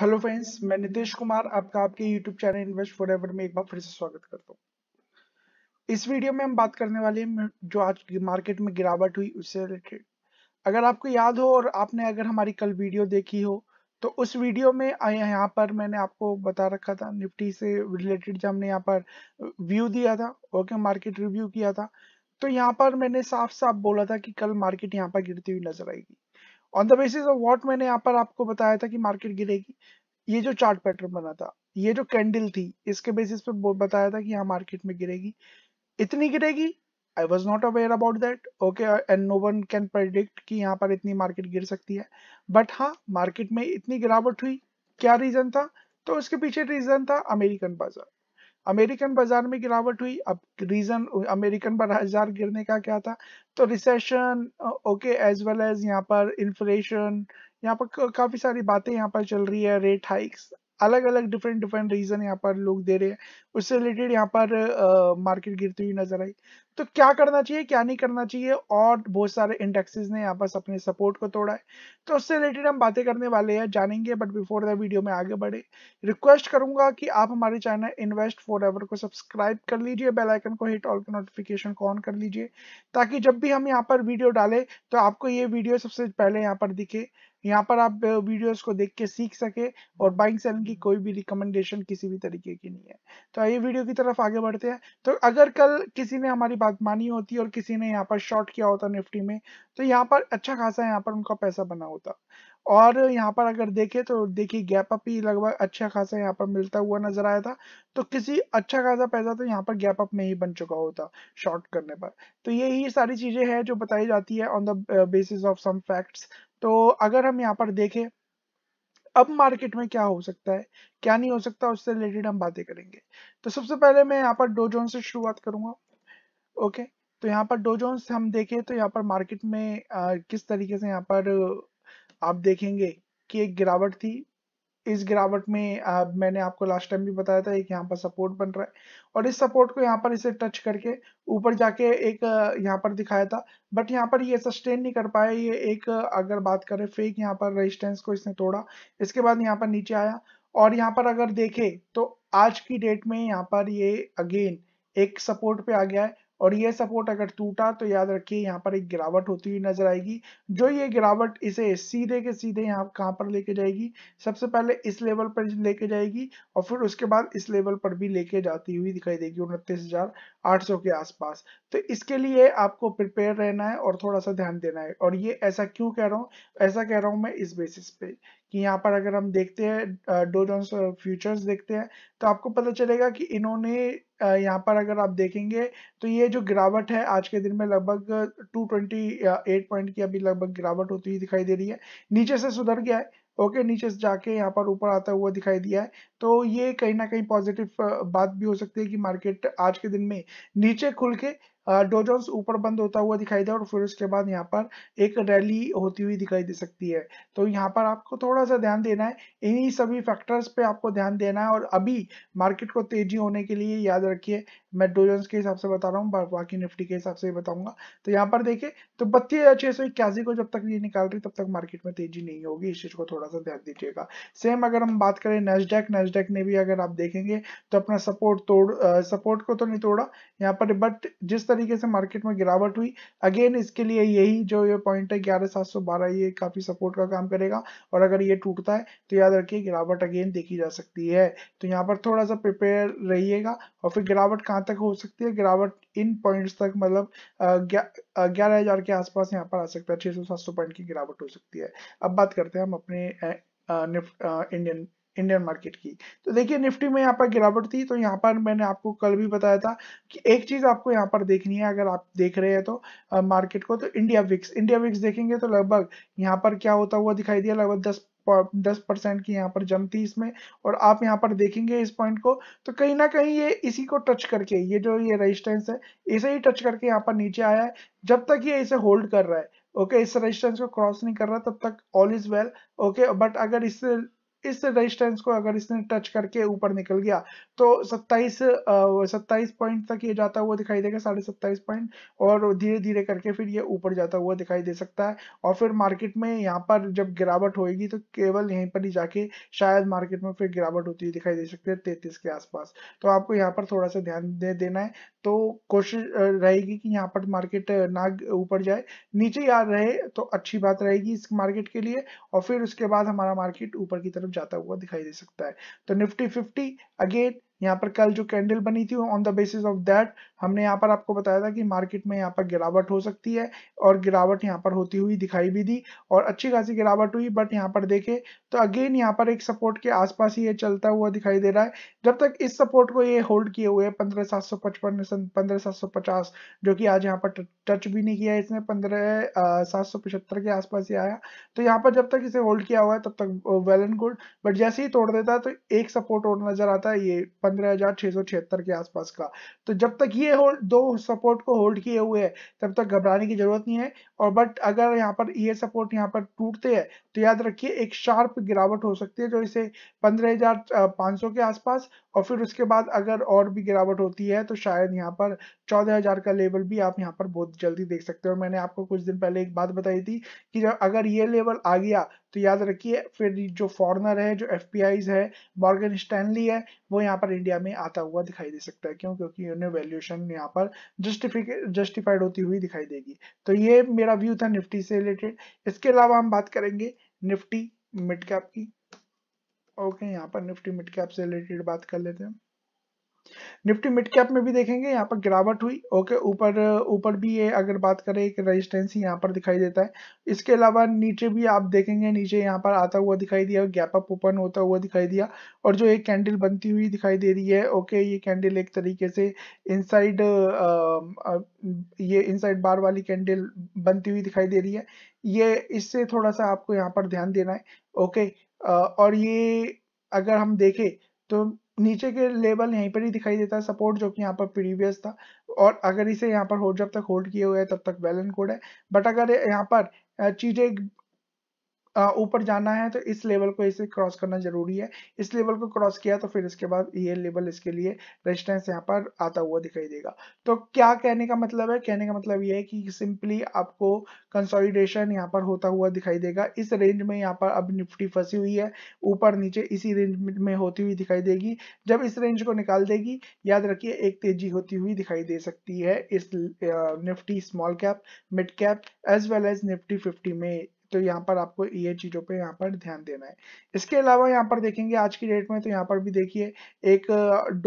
hello friends मैं नितेश कुमार आपका आपके यूट्यूब चैनल इन्वेस्ट फॉर में एक बार फिर से स्वागत करता हूँ इस वीडियो में हम बात करने वाले हैं जो आज मार्केट में गिरावट हुई उससे रिलेटेड अगर आपको याद हो और आपने अगर हमारी कल वीडियो देखी हो तो उस वीडियो में यहाँ पर मैंने आपको बता रखा था निफ्टी से रिलेटेड जो हमने यहाँ पर व्यू दिया था ओके मार्केट रिव्यू किया था तो यहाँ पर मैंने साफ साफ बोला था कि कल मार्केट यहाँ पर गिरती हुई नजर आएगी on the basis of what मैंने यहाँ पर आपको बताया था कि मार्केट गिरेगी ये जो चार्ट पैटर्न बना था ये जो कैंडल थी इसके बेसिस पे बताया था कि हाँ मार्केट में गिरेगी इतनी गिरेगी I was not aware about that okay and no one can predict कि यहाँ पर इतनी मार्केट गिर सकती है बट हाँ मार्केट में इतनी गिरावट हुई क्या रीजन था तो उसके पीछे रीजन था अमेरिकन बाजार अमेरिकन बाजार में गिरावट हुई अब रीजन अमेरिकन बाजार गिरने का क्या था तो recession okay as well as यहाँ पर इन्फ्लेशन यहाँ पर काफी सारी बातें यहाँ पर चल रही है रेट हाइक्स अलग अलग डिफरेंट डिफरेंट रीजन यहाँ पर लोग दे रहे हैं उससे रिलेटेड यहाँ पर मार्केट गिरती हुई नजर आई तो क्या करना चाहिए क्या नहीं करना चाहिए और बहुत सारे इंडेक्सेस ने यहाँ पर अपने सपोर्ट को तोड़ा है तो उससे रिलेटेड हम बातें करने वाले हैं जानेंगे बट बिफोर द वीडियो में आगे बढ़े रिक्वेस्ट करूंगा कि आप हमारे चैनल इन्वेस्ट फॉर एवर को सब्सक्राइब कर लीजिए बेल आइकन को हिट ऑल नोटिफिकेशन को ऑन कर लीजिए ताकि जब भी हम यहाँ पर वीडियो डालें तो आपको ये वीडियो सबसे पहले यहाँ पर दिखे यहाँ पर आप वीडियोस को देख के सीख सके और बाइंग सेलिंग की कोई भी रिकमेंडेशन किसी भी तरीके की नहीं है तो आइए वीडियो की तरफ आगे बढ़ते हैं तो अगर कल किसी ने हमारी बात मानी होती और किसी ने यहाँ पर शॉर्ट किया होता निफ्टी में तो यहाँ पर अच्छा खासा यहाँ पर उनका पैसा बना होता और यहाँ पर अगर देखे तो देखिए गैप अप ही लगभग अच्छा खासा यहाँ पर मिलता हुआ नजर आया था तो किसी अच्छा खासा पैसा तो यहाँ पर गैप अप में ही बन चुका होता शॉर्ट करने पर तो यही सारी चीजें हैं जो बताई जाती है on the basis of some facts तो अगर हम यहाँ पर देखें अब मार्केट में क्या हो सकता है क्या नहीं हो सकता उससे रिलेटेड हम बातें करेंगे तो सबसे पहले मैं यहाँ पर डोजोन से शुरुआत करूंगा ओके तो यहाँ पर डोजोन से हम देखें तो यहाँ पर मार्केट में आ, किस तरीके से यहाँ पर आप देखेंगे कि एक गिरावट थी इस गिरावट में आ, मैंने आपको लास्ट टाइम भी बताया था एक यहाँ पर सपोर्ट बन रहा है और इस सपोर्ट को यहाँ पर इसे टच करके ऊपर जाके एक यहाँ पर दिखाया था बट यहाँ पर ये सस्टेन नहीं कर पाया ये एक अगर बात करें फेक यहाँ पर रेजिस्टेंस को इसने तोड़ा इसके बाद यहाँ पर नीचे आया और यहाँ पर अगर देखे तो आज की डेट में यहाँ पर ये अगेन एक सपोर्ट पे आ गया है और ये सपोर्ट अगर टूटा तो याद रखिए यहाँ पर एक गिरावट होती हुई नजर आएगी जो ये गिरावट इसे सीधे के सीधे यहाँ कहाँ पर लेके जाएगी सबसे पहले इस लेवल पर लेके जाएगी और फिर उसके बाद इस लेवल पर भी लेके जाती हुई दिखाई देगी उनतीस के आसपास तो इसके लिए आपको प्रिपेयर रहना है और थोड़ा सा ध्यान देना है और ये ऐसा क्यों कह रहा हूँ ऐसा कह रहा हूँ मैं इस बेसिस पे कि यहाँ पर अगर हम देखते हैं डो जोन्स फ्यूचर्स देखते हैं तो आपको पता चलेगा कि इन्होंने यहाँ पर अगर आप देखेंगे तो ये जो गिरावट है आज के दिन में लगभग 228 पॉइंट की अभी लगभग गिरावट होती हुई दिखाई दे रही है नीचे से सुधर गया है ओके नीचे से जाके यहाँ पर ऊपर आता हुआ दिखाई दिया है तो ये कहीं ना कहीं पॉजिटिव बात भी हो सकती है कि मार्केट आज के दिन में नीचे खुल के डोजोन्स ऊपर बंद होता हुआ दिखाई दे और फिर उसके बाद यहाँ पर एक रैली होती हुई दिखाई दे सकती है तो यहाँ पर आपको थोड़ा सा ध्यान देना है इन्हीं सभी फैक्टर्स पे आपको ध्यान देना है और अभी मार्केट को तेजी होने के लिए याद रखिए मैं डोजोन्स के हिसाब से बता रहा हूँ बाकी निफ्टी के हिसाब से बताऊंगा तो यहाँ पर देखे तो बत्तीस हजार छह सौ इक्यासी को जब तक ये निकाल रही तब तक मार्केट में तेजी नहीं होगी इस चीज को थोड़ा सा ध्यान दीजिएगा सेम अगर हम बात करें नेस्डेक नेस्डेक ने भी अगर आप देखेंगे तो अपना सपोर्ट तोड़ सपोर्ट को तो नहीं तोड़ा यहाँ पर बट जिस तरह तरीके से मार्केट में गिरावट हुई अगेन इसके लिए यही जो ये पॉइंट है ग्यारह सात सौ बारह ये काफी सपोर्ट का काम करेगा और अगर ये टूटता है तो याद रखिए गिरावट अगेन देखी जा सकती है तो यहाँ पर थोड़ा सा प्रिपेयर रहिएगा और फिर गिरावट कहाँ तक हो सकती है गिरावट इन पॉइंट्स तक मतलब ग्यारह हजार के आसपास यहाँ पर आ सकता है छह सौ सात सौ पॉइंट की गिरावट हो सकती है अब बात करते हैं हम अपने इंडियन इंडियन मार्केट की तो देखिए निफ्टी में यहाँ पर गिरावट थी तो यहाँ पर मैंने आपको कल भी बताया था कि एक चीज आपको यहाँ पर देखनी है अगर आप देख रहे हैं तो मार्केट को तो इंडिया विक्स इंडिया विक्स देखेंगे तो लगभग यहाँ पर क्या होता हुआ दिखाई दिया लगभग दस दस परसेंट की यहाँ पर जम थी इसमें और आप यहाँ पर देखेंगे इस पॉइंट को तो कहीं ना कहीं ये इसी को टच करके ये जो ये रजिस्टेंस है इसे ही टच करके यहाँ पर नीचे आया है जब तक ये इसे होल्ड कर रहा है ओके okay, इस रेजिस्टेंस को क्रॉस नहीं कर रहा तब तक all is well okay but अगर इससे इस रेजिस्टेंस को अगर इसने टच करके ऊपर निकल गया तो 27 सत्ताईस पॉइंट तक ये जाता हुआ दिखाई देगा साढ़े सत्ताईस पॉइंट और धीरे धीरे करके फिर ये ऊपर जाता हुआ दिखाई दे सकता है और फिर मार्केट में यहाँ पर जब गिरावट होगी तो केवल यहीं पर ही जाके शायद मार्केट में फिर गिरावट होती हुई दिखाई दे सकती है तैतीस के आसपास तो आपको यहाँ पर थोड़ा सा ध्यान दे देना है तो कोशिश रहेगी कि यहाँ पर मार्केट ना ऊपर जाए नीचे यार रहे तो अच्छी बात रहेगी इस मार्केट के लिए और फिर उसके बाद हमारा मार्केट ऊपर की तरफ तरफ जाता हुआ दिखाई दे सकता है तो निफ्टी फिफ्टी अगेन यहाँ पर कल जो कैंडल बनी थी on the basis of that हमने यहाँ पर आपको बताया था कि मार्केट में यहाँ पर गिरावट हो सकती है और गिरावट यहाँ पर होती हुई दिखाई भी दी और अच्छी खासी गिरावट हुई बट यहाँ पर देखे तो अगेन यहाँ पर एक सपोर्ट के आसपास ही ये चलता हुआ दिखाई दे रहा है जब तक इस सपोर्ट को ये होल्ड किए हुए पंद्रह सात सौ पचपन पंद्रह सात सौ पचास जो कि आज यहाँ पर टच भी नहीं किया इसने पंद्रह सात सौ पचहत्तर के आसपास ही आया तो यहाँ पर जब तक इसे होल्ड किया हुआ है तब तक वेल एंड गुड बट जैसे ही तोड़ देता है तो एक सपोर्ट और नजर आता है ये पंद्रह हजार छह सौ छिहत्तर के आसपास का तो जब तक ये होल्ड दो सपोर्ट को होल्ड किए हुए है तब तक घबराने की जरूरत नहीं है और बट अगर यहाँ पर ये सपोर्ट यहाँ पर टूटते हैं तो याद रखिए एक शार्प गिरावट हो सकती है जो इसे पंद्रह हजार पाँच सौ के आसपास और फिर उसके बाद अगर और भी गिरावट होती है तो शायद यहाँ पर चौदह हजार का लेवल भी आप यहाँ पर बहुत जल्दी देख सकते हो मैंने आपको कुछ दिन पहले एक बात बताई थी कि जब अगर ये लेवल आ गया तो याद रखिए फिर जो फॉरनर है जो एफ है मॉर्गन स्टैनली है वो यहाँ पर इंडिया में आता हुआ दिखाई दे सकता है क्यों क्योंकि उन्हें वैल्यूएशन यहाँ पर जस्टिफिके जस्टिफाइड होती हुई दिखाई देगी तो ये मेरा व्यू था निफ्टी से रिलेटेड इसके अलावा हम बात करेंगे निफ्टी मिड कैप की ओके यहाँ पर निफ्टी मिड कैप से रिलेटेड बात कर लेते हैं निफ्टी मिड कैप में भी देखेंगे यहाँ पर गिरावट हुई ओके ऊपर ऊपर भी ये अगर बात करें एक रेजिस्टेंस यहाँ पर दिखाई देता है इसके अलावा नीचे भी आप देखेंगे नीचे यहाँ पर आता हुआ दिखाई दिया गैप अप ओपन होता हुआ दिखाई दिया और जो एक कैंडल बनती हुई दिखाई दे रही है ओके ये कैंडल एक तरीके से इनसाइड ये इनसाइड बार वाली कैंडल बनती हुई दिखाई दे रही है ये इससे थोड़ा सा आपको यहाँ पर ध्यान देना है ओके और ये अगर हम देखें तो नीचे के लेवल यहीं पर ही दिखाई देता है सपोर्ट जो कि यहाँ पर प्रीवियस था और अगर इसे यहाँ पर होल्ड जब तक होल्ड किए हुए हैं तब तक वेल एंड गुड है बट अगर यहाँ पर चीज़ें ऊपर जाना है तो इस लेवल को इसे क्रॉस करना जरूरी है इस लेवल को क्रॉस किया तो फिर इसके बाद ये लेवल इसके लिए रेजिस्टेंस यहाँ पर आता हुआ दिखाई देगा तो क्या कहने का मतलब है कहने का मतलब ये है कि सिंपली आपको कंसोलिडेशन यहाँ पर होता हुआ दिखाई देगा इस रेंज में यहाँ पर अब निफ्टी फंसी हुई है ऊपर नीचे इसी रेंज में होती हुई दिखाई देगी जब इस रेंज को निकाल देगी याद रखिए एक तेजी होती हुई दिखाई दे सकती है इस Nifty small cap mid cap as well as Nifty fifty में तो यहाँ पर आपको ये चीज़ों पे यहाँ पर ध्यान देना है इसके अलावा यहाँ पर देखेंगे आज की डेट में तो यहाँ पर भी देखिए एक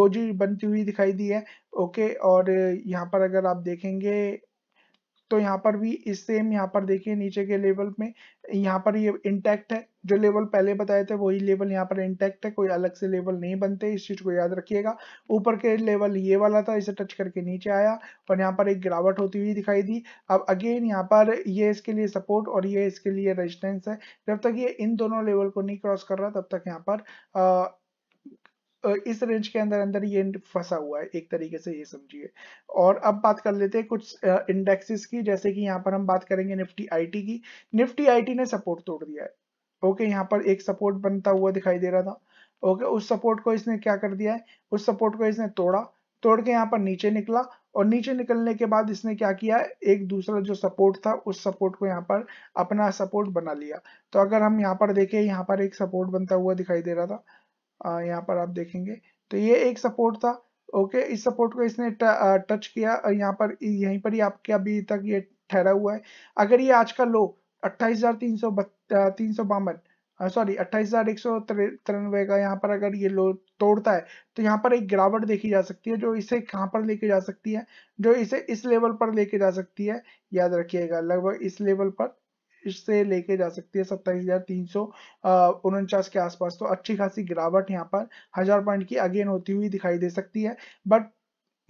डोजी बनती हुई दिखाई दी है ओके और यहाँ पर अगर आप देखेंगे तो यहाँ पर भी इस सेम यहाँ पर देखिए नीचे के लेवल में यहाँ पर ये इंटैक्ट है जो लेवल पहले बताए थे वही लेवल यहाँ पर इंटैक्ट है कोई अलग से लेवल नहीं बनते इस चीज को याद रखिएगा ऊपर के लेवल ये वाला था इसे टच करके नीचे आया और यहाँ पर एक गिरावट होती हुई दिखाई दी अब अगेन यहाँ पर ये इसके लिए सपोर्ट और ये इसके लिए रेजिस्टेंस है जब तक ये इन दोनों लेवल को नहीं क्रॉस कर रहा तब तक यहाँ पर आ, इस रेंज के अंदर अंदर ये फंसा हुआ है एक तरीके से ये समझिए और अब बात कर लेते हैं कुछ इंडेक्सेस की जैसे कि यहाँ पर हम बात करेंगे निफ्टी आईटी की निफ्टी आईटी ने सपोर्ट तोड़ दिया है ओके यहाँ पर एक सपोर्ट बनता हुआ दिखाई दे रहा था ओके उस सपोर्ट को इसने क्या कर दिया है उस सपोर्ट को इसने तोड़ा तोड़ के यहाँ पर नीचे निकला और नीचे निकलने के बाद इसने क्या किया एक दूसरा जो सपोर्ट था उस सपोर्ट को यहाँ पर अपना सपोर्ट बना लिया तो अगर हम यहाँ पर देखें यहाँ पर एक सपोर्ट बनता हुआ दिखाई दे रहा था यहाँ पर आप देखेंगे तो ये एक सपोर्ट था ओके इस सपोर्ट को इसने टच किया यहाँ पर यहीं पर ही आपके अभी तक ये ठहरा हुआ है अगर ये आज का लो अट्ठाईस हजार तीन सौ तीन सौ बावन सॉरी अट्ठाईस हजार एक सौ का यहाँ पर अगर ये लो तोड़ता है तो यहाँ पर एक गिरावट देखी जा सकती है जो इसे कहाँ पर लेके जा सकती है जो इसे इस लेवल पर लेके जा सकती है याद रखिएगा लगभग इस लेवल पर से लेके जा सकती है सत्ताईस हजार तीन सौ उनचास के आसपास तो अच्छी खासी गिरावट यहाँ पर हजार पॉइंट की अगेन होती हुई दिखाई दे सकती है बट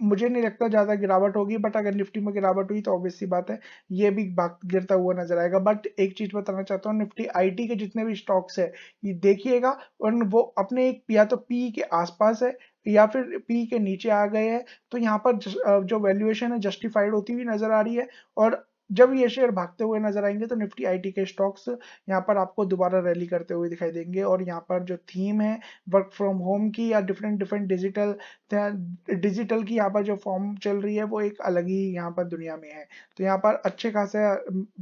मुझे नहीं लगता ज्यादा गिरावट होगी बट अगर निफ्टी में गिरावट हुई तो ऑब्वियस सी बात है ये भी गिरता हुआ नजर आएगा बट एक चीज बताना चाहता हूँ निफ्टी आईटी के जितने भी स्टॉक्स है ये देखिएगा और वो अपने एक या तो पी के आसपास है या फिर पी के नीचे आ गए हैं तो यहाँ पर जो वैल्यूएशन है जस्टिफाइड होती हुई नजर आ रही है और जब ये शेयर भागते हुए नजर आएंगे तो निफ्टी आईटी के स्टॉक्स यहाँ पर आपको दोबारा रैली करते हुए दिखाई देंगे और यहाँ पर जो थीम है वर्क फ्रॉम होम की या डिफरेंट डिफरेंट डिजिटल डिजिटल की यहाँ पर जो फॉर्म चल रही है वो एक अलग ही यहाँ पर दुनिया में है तो यहाँ पर अच्छे खासे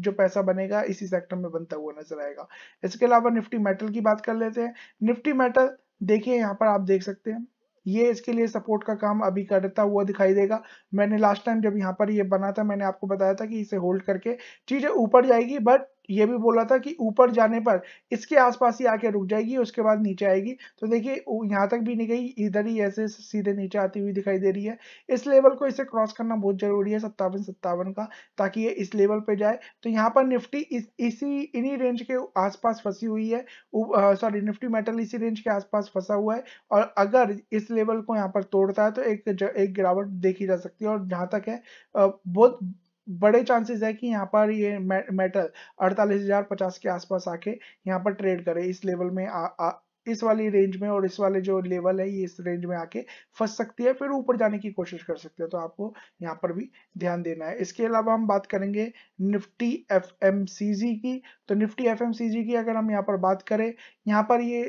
जो पैसा बनेगा इसी सेक्टर में बनता हुआ नजर आएगा इसके अलावा निफ्टी मेटल की बात कर लेते हैं निफ्टी मेटल देखिए यहाँ पर आप देख सकते हैं ये इसके लिए सपोर्ट का काम अभी करता हुआ दिखाई देगा मैंने लास्ट टाइम जब यहाँ पर ये बना था मैंने आपको बताया था कि इसे होल्ड करके चीजें ऊपर जाएगी बट ये भी बोला था कि ऊपर जाने पर इसके आसपास ही आके रुक जाएगी उसके बाद नीचे आएगी तो देखिए यहाँ तक भी नहीं गई इधर ही ऐसे सीधे नीचे आती हुई दिखाई दे रही है इस लेवल को इसे क्रॉस करना बहुत जरूरी है सत्तावन सत्तावन का ताकि ये इस लेवल पे जाए तो यहाँ पर निफ्टी इस, इसी इन्हीं रेंज के आसपास फंसी हुई है सॉरी निफ्टी मेटल इसी रेंज के आसपास फंसा हुआ है और अगर इस लेवल को यहाँ पर तोड़ता है तो एक एक गिरावट देखी जा सकती है और जहाँ तक है बहुत बड़े चांसेस है कि यहाँ पर ये मेटल अड़तालीस हजार पचास के आसपास आके यहाँ पर ट्रेड करे इस लेवल में आ, आ, इस वाली रेंज में और इस वाले जो लेवल है ये इस रेंज में आके फंस सकती है फिर ऊपर जाने की कोशिश कर सकते हैं तो आपको यहाँ पर भी ध्यान देना है इसके अलावा हम बात करेंगे निफ्टी एफ की तो निफ्टी एफ की अगर हम यहाँ पर बात करें यहाँ पर ये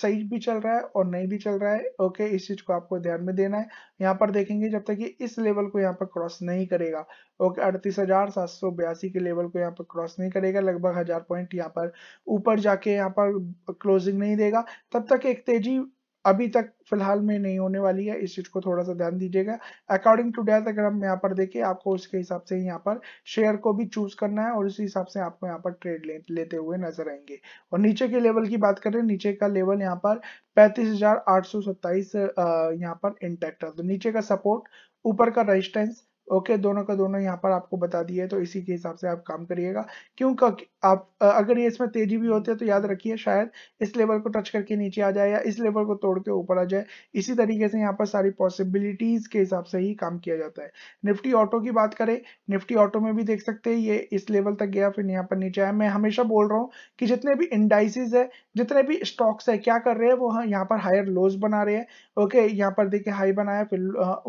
सही भी चल रहा है और नहीं भी चल रहा है ओके इस चीज को आपको ध्यान में देना है यहाँ पर देखेंगे जब तक ये इस लेवल को यहाँ पर क्रॉस नहीं करेगा ओके अड़तीस हजार सात सौ बयासी के लेवल को यहाँ पर क्रॉस नहीं करेगा लगभग हजार पॉइंट यहाँ पर ऊपर जाके यहाँ पर क्लोजिंग नहीं देगा तब तक एक तेजी अभी तक फिलहाल में नहीं होने वाली है इस चीज को थोड़ा सा ध्यान दीजिएगा अकॉर्डिंग टू डेथ अगर हम यहाँ पर देखें आपको उसके हिसाब से यहाँ पर शेयर को भी चूज करना है और उसी हिसाब से आपको यहाँ पर ट्रेड ले, लेते हुए नजर आएंगे और नीचे के लेवल की बात करें नीचे का लेवल यहाँ पर पैंतीस हजार आठ सौ सत्ताईस यहाँ पर इंटेक्ट है तो नीचे का सपोर्ट ऊपर का रेजिस्टेंस ओके दोनों का दोनों यहाँ पर आपको बता दिए तो इसी के हिसाब से आप काम करिएगा क्योंकि आप अगर ये इसमें तेजी भी होती है तो याद रखिए शायद इस लेवल को टच करके नीचे आ जाए या इस लेवल को तोड़ के ऊपर आ जाए इसी तरीके से यहाँ पर सारी पॉसिबिलिटीज के हिसाब से ही काम किया जाता है निफ्टी ऑटो की बात करें निफ्टी ऑटो में भी देख सकते हैं ये इस लेवल तक गया फिर यहाँ पर नीचे आया मैं हमेशा बोल रहा हूँ कि जितने भी इंडाइसिस है जितने भी स्टॉक्स है क्या कर रहे हैं वो हाँ यहाँ पर हायर लोज बना रहे हैं ओके यहाँ पर देखिए हाई बनाया फिर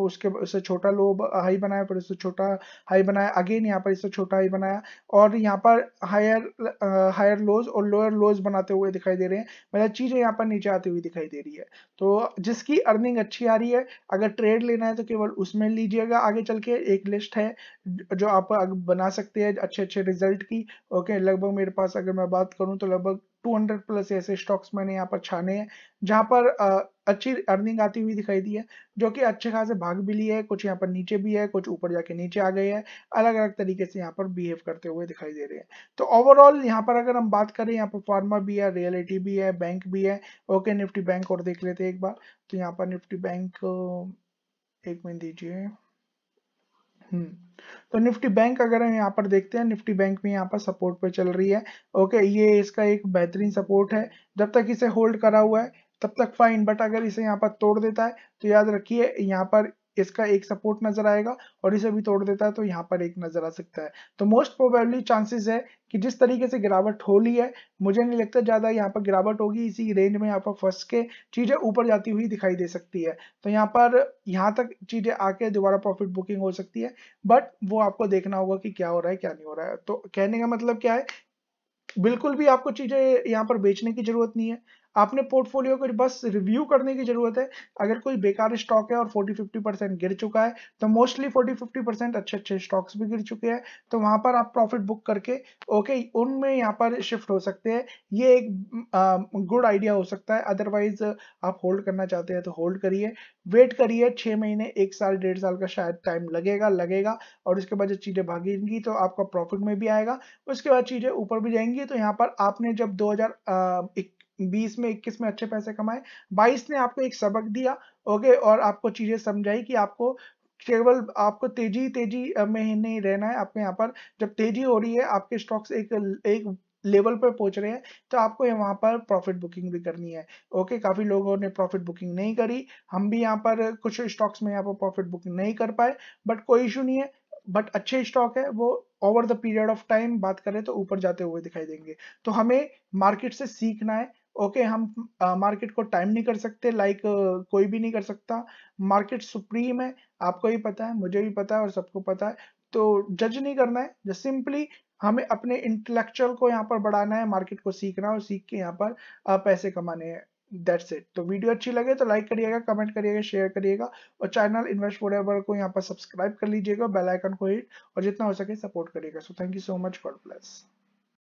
उसके उससे छोटा लो हाई बनाया यहाँ पर इससे छोटा हाई बनाया अगेन यहाँ पर इससे छोटा हाई बनाया और यहाँ पर हायर हायर लोज और लोअर लोज बनाते हुए दिखाई दे रहे हैं मतलब चीज़ें यहाँ पर नीचे आती हुई दिखाई दे रही है तो जिसकी अर्निंग अच्छी आ रही है अगर ट्रेड लेना है तो केवल उसमें लीजिएगा आगे चल के एक लिस्ट है जो आप बना सकते हैं अच्छे अच्छे रिजल्ट की ओके लगभग मेरे पास अगर मैं बात करूँ तो लगभग 200 प्लस ऐसे स्टॉक्स मैंने यहाँ पर छाने हैं जहाँ पर अच्छी अर्निंग आती हुई दिखाई दी है जो कि अच्छे खासे भाग भी लिए है कुछ यहाँ पर नीचे भी है कुछ ऊपर जाके नीचे आ गए है अलग अलग तरीके से यहाँ पर बिहेव करते हुए दिखाई दे रहे हैं तो ओवरऑल यहाँ पर अगर हम बात करें यहाँ पर फार्मा भी है रियलिटी भी है बैंक भी है ओके निफ्टी बैंक और देख लेते एक बार तो यहाँ पर निफ्टी बैंक एक मिनट दीजिए हम्म, तो निफ्टी बैंक अगर हम यहाँ पर देखते हैं निफ्टी बैंक में यहाँ पर सपोर्ट पे चल रही है ओके ये इसका एक बेहतरीन सपोर्ट है जब तक इसे होल्ड करा हुआ है तब तक फाइन बट अगर इसे यहाँ पर तोड़ देता है तो याद रखिए यहाँ पर इसका एक सपोर्ट नजर आएगा और इसे भी तोड़ देता है तो यहाँ पर एक नजर आ सकता है तो मोस्ट प्रोबेबली चांसेस है कि जिस तरीके से गिरावट हो ली है मुझे नहीं लगता ज्यादा यहाँ पर गिरावट होगी इसी रेंज में यहाँ पर फंस के चीजें ऊपर जाती हुई दिखाई दे सकती है तो यहाँ पर यहाँ तक चीजें आके दोबारा प्रॉफिट बुकिंग हो सकती है बट वो आपको देखना होगा कि क्या हो रहा है क्या नहीं हो रहा है तो कहने का मतलब क्या है बिल्कुल भी आपको चीजें यहाँ पर बेचने की जरूरत नहीं है आपने पोर्टफोलियो को बस रिव्यू करने की जरूरत है अगर कोई बेकार स्टॉक है और 40-50 परसेंट गिर चुका है तो मोस्टली 40-50 परसेंट अच्छे अच्छे स्टॉक्स भी गिर चुके हैं तो वहां पर आप प्रॉफिट बुक करके ओके उनमें यहाँ पर शिफ्ट हो सकते हैं ये एक गुड आइडिया हो सकता है अदरवाइज आप होल्ड करना चाहते हैं तो होल्ड करिए वेट करिए छः महीने एक साल डेढ़ साल का शायद टाइम लगेगा लगेगा और उसके बाद जब चीज़ें भागेंगी तो आपका प्रॉफिट में भी आएगा उसके बाद चीज़ें ऊपर भी जाएंगी तो यहाँ पर आपने जब दो बीस में इक्कीस में अच्छे पैसे कमाए बाईस ने आपको एक सबक दिया ओके और आपको चीजें समझाई कि आपको केवल आपको तेजी तेजी में ही नहीं रहना है आपको यहाँ पर जब तेजी हो रही है आपके स्टॉक्स एक एक लेवल पर पहुंच रहे हैं तो आपको यहाँ पर प्रॉफिट बुकिंग भी करनी है ओके काफी लोगों ने प्रॉफिट बुकिंग नहीं करी हम भी यहाँ पर कुछ स्टॉक्स में यहाँ पर प्रॉफिट बुकिंग नहीं कर पाए बट कोई इशू नहीं है बट अच्छे स्टॉक है वो over the period of time बात करें तो ऊपर जाते हुए दिखाई देंगे तो हमें मार्केट से सीखना है ओके हम मार्केट uh, को टाइम नहीं कर सकते लाइक uh, कोई भी नहीं कर सकता मार्केट सुप्रीम है आपको भी पता है मुझे भी पता है और सबको पता है तो जज नहीं करना है जस्ट सिंपली हमें अपने इंटेलेक्चुअल को यहाँ पर बढ़ाना है मार्केट को सीखना है और सीख के यहाँ पर uh, पैसे कमाने हैं दैट्स इट तो वीडियो अच्छी लगे तो लाइक करिएगा कमेंट करिएगा शेयर करिएगा और चैनल इन्वेस्ट एवर को यहाँ पर सब्सक्राइब कर लीजिएगा बेल आइकन को हिट और जितना हो सके सपोर्ट करिएगा so thank you so much God bless